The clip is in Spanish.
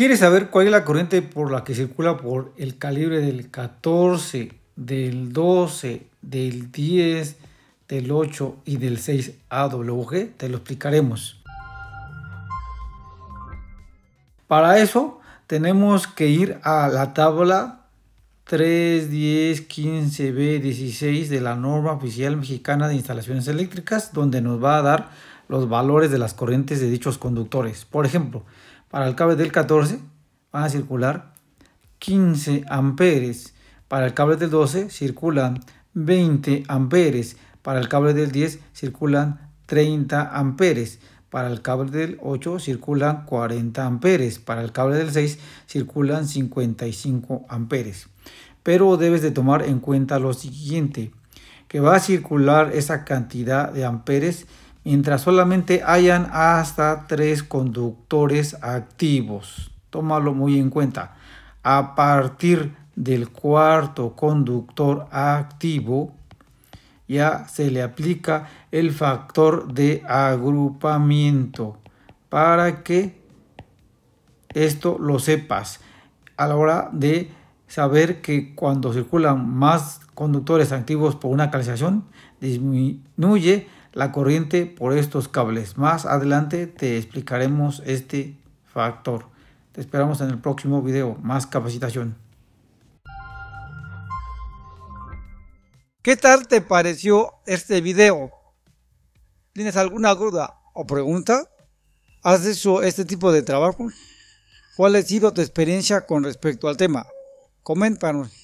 ¿Quieres saber cuál es la corriente por la que circula por el calibre del 14, del 12, del 10, del 8 y del 6 AWG? Te lo explicaremos. Para eso tenemos que ir a la tabla 3, 10, 15, B, 16 de la norma oficial mexicana de instalaciones eléctricas, donde nos va a dar los valores de las corrientes de dichos conductores. Por ejemplo, para el cable del 14 van a circular 15 amperes. Para el cable del 12 circulan 20 amperes. Para el cable del 10 circulan 30 amperes. Para el cable del 8 circulan 40 amperes. Para el cable del 6 circulan 55 amperes. Pero debes de tomar en cuenta lo siguiente, que va a circular esa cantidad de amperes mientras solamente hayan hasta tres conductores activos. Tómalo muy en cuenta. A partir del cuarto conductor activo, ya se le aplica el factor de agrupamiento para que esto lo sepas a la hora de saber que cuando circulan más conductores activos por una calización. disminuye la corriente por estos cables. Más adelante te explicaremos este factor. Te esperamos en el próximo video. Más capacitación. ¿Qué tal te pareció este video? ¿Tienes alguna duda o pregunta? ¿Has hecho este tipo de trabajo? ¿Cuál ha sido tu experiencia con respecto al tema? Coméntanos.